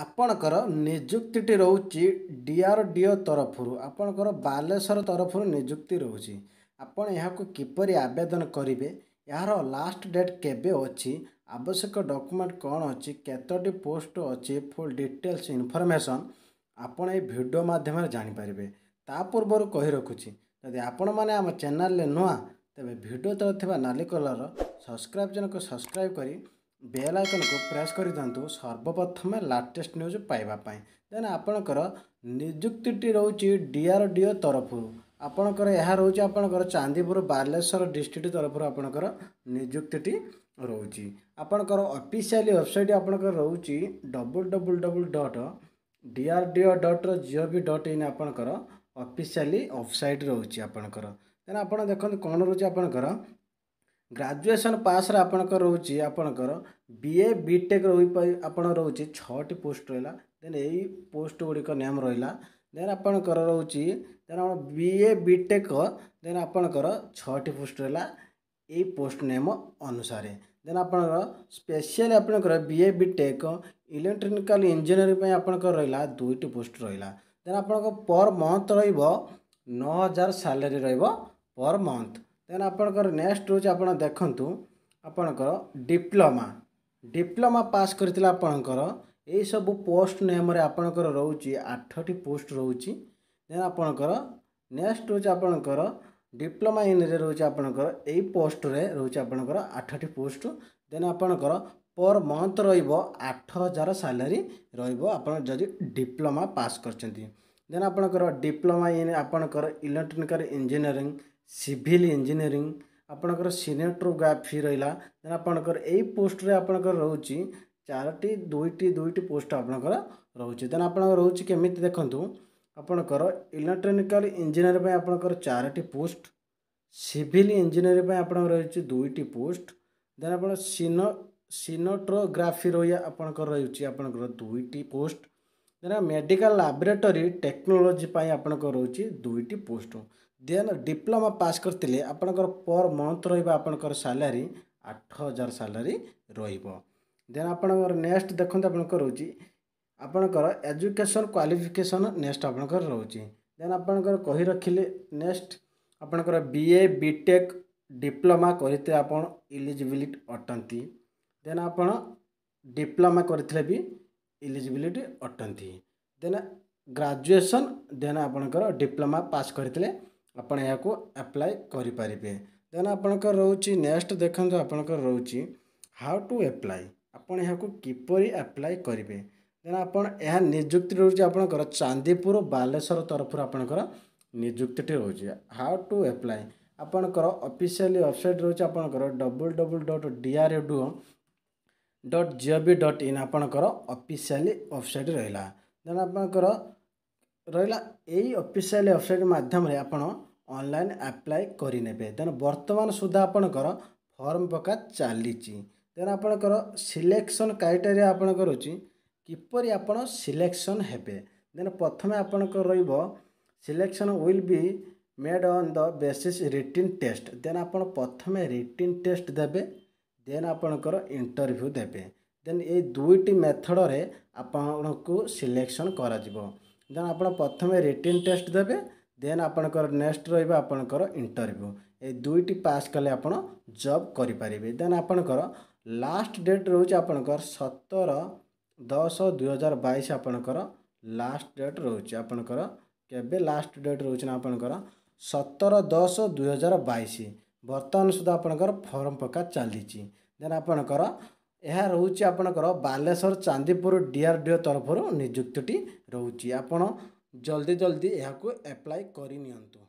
ଆପଣଙ୍କର ନିଯୁକ୍ତିଟି ରହୁଛି ଡିଆର୍ଡିଓ ତରଫରୁ ଆପଣଙ୍କର ବାଲେଶ୍ୱର ତରଫରୁ ନିଯୁକ୍ତି ରହୁଛି ଆପଣ ଏହାକୁ କିପରି ଆବେଦନ କରିବେ ଏହାର ଲାଷ୍ଟ ଡେଟ୍ କେବେ ଅଛି ଆବଶ୍ୟକ ଡକ୍ୟୁମେଣ୍ଟ କ'ଣ ଅଛି କେତୋଟି ପୋଷ୍ଟ ଅଛି ଫୁଲ୍ ଡିଟେଲ୍ସ ଇନଫର୍ମେସନ୍ ଆପଣ ଏଇ ଭିଡ଼ିଓ ମାଧ୍ୟମରେ ଜାଣିପାରିବେ ତା ପୂର୍ବରୁ କହି ରଖୁଛି ଯଦି ଆପଣମାନେ ଆମ ଚ୍ୟାନେଲରେ ନୂଆ ତେବେ ଭିଡ଼ିଓ ତଳେ ଥିବା ନାଲି କଲର୍ର ସବସ୍କ୍ରାଇବ୍ ଜନକ ସବସ୍କ୍ରାଇବ୍ କରି ବେଲ୍ ଆଇକନ୍କୁ ପ୍ରେସ୍ କରିଥାନ୍ତୁ ସର୍ବପ୍ରଥମେ ଲାଟେଷ୍ଟ ନ୍ୟୁଜ୍ ପାଇବା ପାଇଁ ଦେନ୍ ଆପଣଙ୍କର ନିଯୁକ୍ତିଟି ରହୁଛି ଡିଆର୍ଡିଓ ତରଫରୁ ଆପଣଙ୍କର ଏହା ରହୁଛି ଆପଣଙ୍କର ଚାନ୍ଦିପୁର ବାଲେଶ୍ୱର ଡିଷ୍ଟ୍ରିକ୍ଟ ତରଫରୁ ଆପଣଙ୍କର ନିଯୁକ୍ତିଟି ରହୁଛି ଆପଣଙ୍କର ଅଫିସିଆଲି ୱେବସାଇଟ୍ ଆପଣଙ୍କର ରହୁଛି double double double dot D R D O dot G O V dot in ଆପଣଙ୍କର ଅଫିସିଆଲି ୱେବସାଇଟ୍ ରହୁଛି ଆପଣଙ୍କର ତେଣୁ ଆପଣ ଦେଖନ୍ତୁ କ'ଣ ରହୁଛି ଆପଣଙ୍କର ଗ୍ରାଜୁଏସନ୍ ପାସ୍ରେ ଆପଣଙ୍କର ରହୁଛି ଆପଣଙ୍କର ବି ଏ ବି ଟେକ୍ ଆପଣ ରହୁଛି ଛଅଟି ପୋଷ୍ଟ ରହିଲା ଦେନ୍ ଏଇ ପୋଷ୍ଟ ଗୁଡ଼ିକ ନେମ୍ ରହିଲା ଦେନ୍ ଆପଣଙ୍କର ରହୁଛି ଦେନ୍ ଆପଣ ବି ଏ ବି ଟେକ୍ ଦେନ୍ ଆପଣଙ୍କର ଛଅଟି ପୋଷ୍ଟ ରହିଲା ଏଇ ପୋଷ୍ଟ ନେମ୍ ଅନୁସାରେ ଦେନ୍ ଆପଣଙ୍କର ସ୍ପେଶିଆଲି ଆପଣଙ୍କର B A B tech electronical engineering ପାଇଁ ଆପଣଙ୍କର ରହିଲା ଦୁଇଟି ପୋଷ୍ଟ ରହିଲା ଦେନ୍ ଆପଣଙ୍କ ପର୍ ମନ୍ଥ ରହିବ ନଅ ହଜାର ସାଲାରୀ ରହିବ ପର୍ ମନ୍ଥ ଦେନ୍ ଆପଣଙ୍କର ନେକ୍ସଟ୍ ହେଉଛି ଆପଣ ଦେଖନ୍ତୁ ଆପଣଙ୍କର ଡିପ୍ଲୋମା ଡିପ୍ଲୋମା ପାସ୍ କରିଥିଲେ ଆପଣଙ୍କର ଏଇସବୁ ପୋଷ୍ଟ ନେମ୍ରେ ଆପଣଙ୍କର ରହୁଛି ଆଠଟି ପୋଷ୍ଟ ରହୁଛି ଦେନ୍ ଆପଣଙ୍କର ନେକ୍ସଟ୍ ହେଉଛି ଆପଣଙ୍କର ଡିପ୍ଲୋମା ଇନ୍ରେ ରହୁଛି ଆପଣଙ୍କର ଏଇ ପୋଷ୍ଟରେ ରହୁଛି ଆପଣଙ୍କର ଆଠଟି ପୋଷ୍ଟ ଦେନ୍ ଆପଣଙ୍କର ପର୍ ମନ୍ଥ ରହିବ ଆଠ ହଜାର ସାଲାରୀ ରହିବ ଆପଣ ଯଦି ଡିପ୍ଲୋମା ପାସ୍ କରିଛନ୍ତି ଦେନ୍ ଆପଣଙ୍କର ଡିପ୍ଲୋମା ଇନ୍ ଆପଣଙ୍କର ଇଲେକ୍ଟ୍ରୋନିକାଲ୍ ଇଞ୍ଜିନିୟରିଂ ସିଭିଲ୍ ଇଞ୍ଜିନିୟରିଂ ଆପଣଙ୍କର ସିନେଟ୍ରୋଗ୍ରାଫି ରହିଲା ଦେନ୍ ଆପଣଙ୍କର ଏଇ ପୋଷ୍ଟରେ ଆପଣଙ୍କର ରହୁଛି ଚାରୋଟି ଦୁଇଟି ଦୁଇଟି ପୋଷ୍ଟ ଆପଣଙ୍କର ରହୁଛି ଦେନ୍ ଆପଣଙ୍କର ରହୁଛି କେମିତି ଦେଖନ୍ତୁ ଆପଣଙ୍କର ଇଲେକ୍ଟ୍ରୋନିକାଲ ଇଞ୍ଜିନିୟର ପାଇଁ ଆପଣଙ୍କର ଚାରୋଟି ପୋଷ୍ଟ ସିଭିଲ୍ ଇଞ୍ଜିନିୟରିଂ ପାଇଁ ଆପଣଙ୍କର ରହିଛି ଦୁଇଟି ପୋଷ୍ଟ ଦେନ୍ ଆପଣ ସିନୋ ସିନୋଟ୍ରୋଗ୍ରାଫି ରହି ଆପଣଙ୍କର ରହିଛି ଆପଣଙ୍କର ଦୁଇଟି post then medical laboratory technology ପାଇଁ ଆପଣଙ୍କର ରହୁଛି ଦୁଇଟି ପୋଷ୍ଟ ଦେନ୍ ଡିପ୍ଲୋମା ପାସ୍ କରିଥିଲେ ଆପଣଙ୍କର ପର୍ ମନ୍ଥ ରହିବ ଆପଣଙ୍କର ସାଲାରୀ ଆଠ ହଜାର ସାଲାରୀ ରହିବ ଦେନ୍ ଆପଣଙ୍କର ନେକ୍ସଟ ଦେଖନ୍ତୁ ଆପଣଙ୍କର ରହୁଛି ଆପଣଙ୍କର ଏଜୁକେସନ୍ କ୍ୱାଲିଫିକେସନ୍ ନେକ୍ସଟ ଆପଣଙ୍କର ରହୁଛି ଦେନ୍ ଆପଣଙ୍କର କହି ରଖିଲେ ନେକ୍ସଟ ଆପଣଙ୍କର B A B take diploma କରିଥିଲେ ଆପଣ ଇଲିଜିବିଲିଟି ଅଟନ୍ତି ଦେନ୍ ଆପଣ ଡିପ୍ଲୋମା କରିଥିଲେ ବି ଇଲିଜିବିଲିଟି ଅଟନ୍ତି ଦେନ୍ ଗ୍ରାଜୁଏସନ୍ ଦେନ୍ ଆପଣଙ୍କର ଡିପ୍ଲୋମା ପାସ୍ କରିଥିଲେ ଆପଣ ଏହାକୁ ଆପ୍ଲାଏ କରିପାରିବେ ଦେନ୍ ଆପଣଙ୍କର ରହୁଛି ନେକ୍ସଟ୍ ଦେଖନ୍ତୁ ଆପଣଙ୍କର ରହୁଛି ହାଉ ଟୁ ଆପ୍ଲାଏ ଆପଣ ଏହାକୁ କିପରି ଆପ୍ଲାଏ କରିବେ ଦେନ୍ ଆପଣ ଏହା ନିଯୁକ୍ତି ରହୁଛି ଆପଣଙ୍କର ଚାନ୍ଦିପୁର ବାଲେଶ୍ୱର ତରଫରୁ ଆପଣଙ୍କର ନିଯୁକ୍ତିଟି ରହୁଛି ହାଉ ଟୁ ଆପ୍ଲାଏ ଆପଣଙ୍କର ଅଫିସିଆଲି ୱେବସାଇଟ୍ ରହୁଛି ଆପଣଙ୍କର double double dot D R D O dot G O V dot in ଆପଣଙ୍କର ଅଫିସିଆଲି ୱେବସାଇଟ୍ ରହିଲା ଦେନ୍ ଆପଣଙ୍କର ରହିଲା ଏଇ ଅଫିସିଆଲି ୱେବସାଇଟ୍ ମାଧ୍ୟମରେ ଆପଣ ଅନଲାଇନ୍ ଆପ୍ଲାଏ କରିନେବେ ଦେନ୍ ବର୍ତ୍ତମାନ ସୁଦ୍ଧା ଆପଣଙ୍କର ଫର୍ମ ପକା ଚାଲିଛି ଦେନ୍ ଆପଣଙ୍କର ସିଲେକ୍ସନ୍ କ୍ରାଇଟେରିଆ ଆପଣଙ୍କର ହେଉଛି କିପରି ଆପଣ ସିଲେକ୍ସନ୍ ହେବେ ଦେନ୍ ପ୍ରଥମେ ଆପଣଙ୍କର ରହିବ selection will be made on the basis written test then ଆପଣ ପ୍ରଥମେ ରିଟିନ୍ ଟେଷ୍ଟ ଦେବେ ଦେନ୍ ଆପଣଙ୍କର ଇଣ୍ଟରଭ୍ୟୁ ଦେବେ ଦେନ୍ ଏଇ ଦୁଇଟି ମେଥଡ଼ରେ ଆପଣଙ୍କୁ ସିଲେକ୍ସନ୍ କରାଯିବ ଦେନ୍ ଆପଣ ପ୍ରଥମେ ରିଟିନ୍ ଟେଷ୍ଟ ଦେବେ ଦେନ୍ ଆପଣଙ୍କର ନେକ୍ସଟ୍ ରହିବ ଆପଣଙ୍କର ଇଣ୍ଟରଭ୍ୟୁ ଏଇ ଦୁଇଟି ପାସ୍ କଲେ ଆପଣ ଜବ୍ କରିପାରିବେ ଦେନ୍ ଆପଣଙ୍କର ଲାଷ୍ଟ ଡେଟ୍ ରହୁଛି ଆପଣଙ୍କର ସତର ଦଶ ଦୁଇ ହଜାର ବାଇଶ ଆପଣଙ୍କର ଲାଷ୍ଟ ଡେଟ୍ ରହୁଛି ଆପଣଙ୍କର କେବେ ଲାଷ୍ଟ ଡେଟ୍ ରହୁଛି ନା ଆପଣଙ୍କର ସତର ଦଶ ଦୁଇ ହଜାର ବାଇଶ ବର୍ତ୍ତମାନ ସୁଦ୍ଧା ଆପଣଙ୍କର ଫର୍ମ ପ୍ରକାର ଚାଲିଛି ଦେନ୍ ଆପଣଙ୍କର ଏହା ରହୁଛି ଆପଣଙ୍କର Baleswar Chandipur D R D O ତରଫରୁ ନିଯୁକ୍ତିଟି ରହୁଛି ଆପଣ ଜଲ୍ଦି ଜଲ୍ଦି ଏହାକୁ ଆପ୍ଲାଏ କରିନିଅନ୍ତୁ